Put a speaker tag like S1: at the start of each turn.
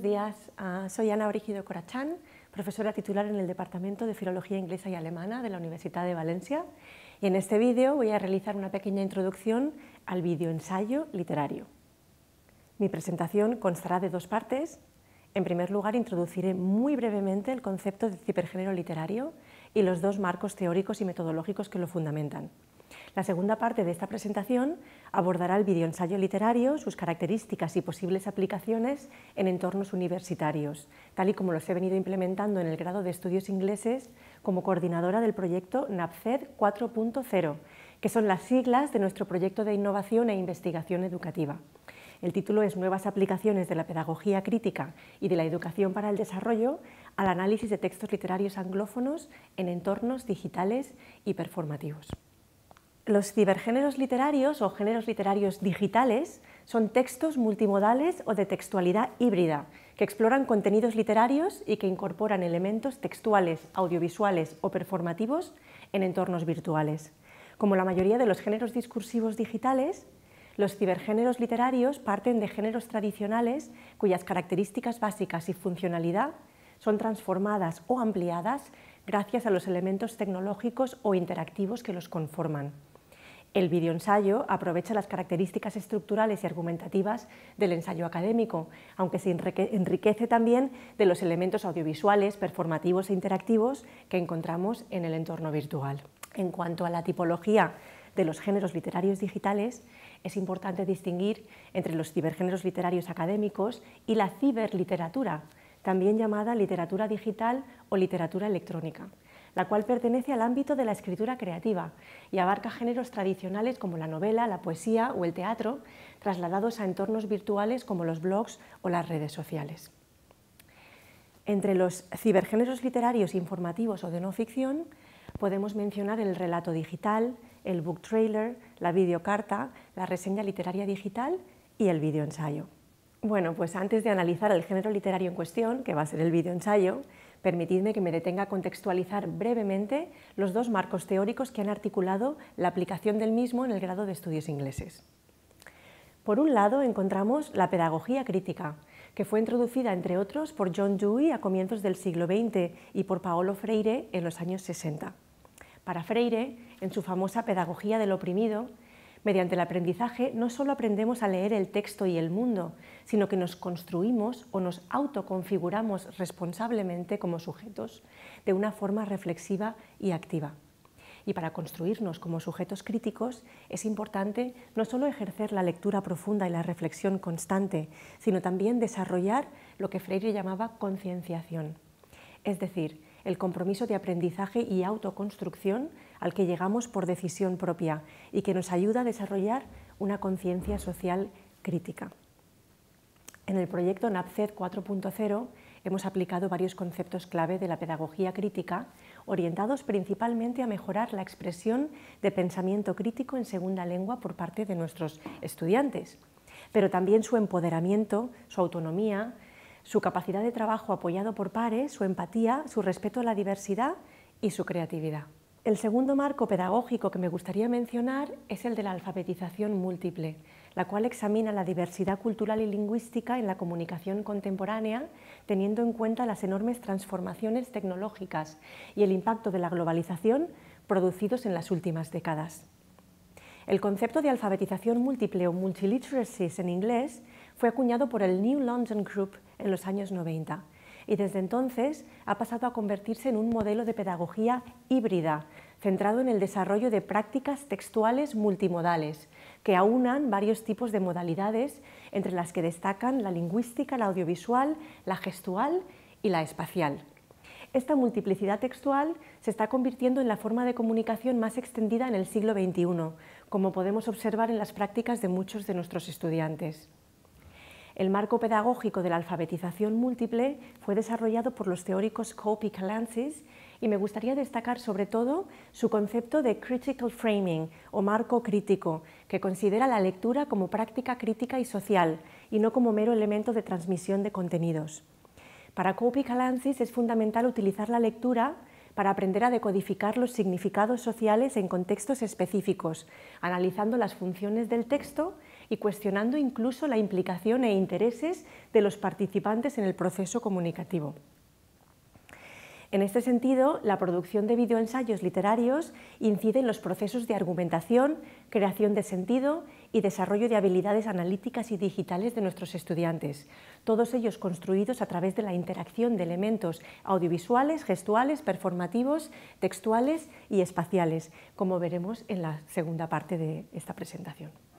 S1: buenos días. Ah, soy Ana Brígido Corachán, profesora titular en el Departamento de Filología Inglesa y Alemana de la Universidad de Valencia. Y en este vídeo voy a realizar una pequeña introducción al videoensayo literario. Mi presentación constará de dos partes. En primer lugar, introduciré muy brevemente el concepto de cipergénero literario y los dos marcos teóricos y metodológicos que lo fundamentan. La segunda parte de esta presentación abordará el videoensayo literario, sus características y posibles aplicaciones en entornos universitarios, tal y como los he venido implementando en el grado de estudios ingleses como coordinadora del proyecto NAPCED e 4.0, que son las siglas de nuestro proyecto de innovación e investigación educativa. El título es Nuevas aplicaciones de la pedagogía crítica y de la educación para el desarrollo al análisis de textos literarios anglófonos en entornos digitales y performativos. Los cibergéneros literarios o géneros literarios digitales son textos multimodales o de textualidad híbrida, que exploran contenidos literarios y que incorporan elementos textuales, audiovisuales o performativos en entornos virtuales. Como la mayoría de los géneros discursivos digitales, los cibergéneros literarios parten de géneros tradicionales cuyas características básicas y funcionalidad son transformadas o ampliadas gracias a los elementos tecnológicos o interactivos que los conforman. El videoensayo aprovecha las características estructurales y argumentativas del ensayo académico, aunque se enriquece también de los elementos audiovisuales, performativos e interactivos que encontramos en el entorno virtual. En cuanto a la tipología de los géneros literarios digitales, es importante distinguir entre los cibergéneros literarios académicos y la ciberliteratura, también llamada literatura digital o literatura electrónica la cual pertenece al ámbito de la escritura creativa y abarca géneros tradicionales como la novela, la poesía o el teatro, trasladados a entornos virtuales como los blogs o las redes sociales. Entre los cibergéneros literarios informativos o de no ficción, podemos mencionar el relato digital, el book trailer, la videocarta, la reseña literaria digital y el videoensayo. Bueno, pues antes de analizar el género literario en cuestión, que va a ser el videoensayo, ensayo, Permitidme que me detenga a contextualizar brevemente los dos marcos teóricos que han articulado la aplicación del mismo en el grado de estudios ingleses. Por un lado, encontramos la pedagogía crítica, que fue introducida, entre otros, por John Dewey a comienzos del siglo XX y por Paolo Freire en los años 60. Para Freire, en su famosa Pedagogía del Oprimido, Mediante el aprendizaje no solo aprendemos a leer el texto y el mundo, sino que nos construimos o nos autoconfiguramos responsablemente como sujetos de una forma reflexiva y activa. Y para construirnos como sujetos críticos es importante no solo ejercer la lectura profunda y la reflexión constante, sino también desarrollar lo que Freire llamaba concienciación. Es decir, el compromiso de aprendizaje y autoconstrucción al que llegamos por decisión propia y que nos ayuda a desarrollar una conciencia social crítica. En el proyecto NAPCED e 4.0 hemos aplicado varios conceptos clave de la pedagogía crítica, orientados principalmente a mejorar la expresión de pensamiento crítico en segunda lengua por parte de nuestros estudiantes, pero también su empoderamiento, su autonomía, su capacidad de trabajo apoyado por pares, su empatía, su respeto a la diversidad y su creatividad. El segundo marco pedagógico que me gustaría mencionar es el de la alfabetización múltiple, la cual examina la diversidad cultural y lingüística en la comunicación contemporánea, teniendo en cuenta las enormes transformaciones tecnológicas y el impacto de la globalización producidos en las últimas décadas. El concepto de alfabetización múltiple o multiliteracies en inglés fue acuñado por el New London Group en los años 90 y desde entonces ha pasado a convertirse en un modelo de pedagogía híbrida, centrado en el desarrollo de prácticas textuales multimodales, que aunan varios tipos de modalidades, entre las que destacan la lingüística, la audiovisual, la gestual y la espacial. Esta multiplicidad textual se está convirtiendo en la forma de comunicación más extendida en el siglo XXI, como podemos observar en las prácticas de muchos de nuestros estudiantes. El marco pedagógico de la alfabetización múltiple fue desarrollado por los teóricos Cope y y me gustaría destacar sobre todo su concepto de critical framing o marco crítico, que considera la lectura como práctica crítica y social y no como mero elemento de transmisión de contenidos. Para Cope y es fundamental utilizar la lectura para aprender a decodificar los significados sociales en contextos específicos, analizando las funciones del texto y cuestionando incluso la implicación e intereses de los participantes en el proceso comunicativo. En este sentido, la producción de videoensayos literarios incide en los procesos de argumentación, creación de sentido y desarrollo de habilidades analíticas y digitales de nuestros estudiantes, todos ellos construidos a través de la interacción de elementos audiovisuales, gestuales, performativos, textuales y espaciales, como veremos en la segunda parte de esta presentación.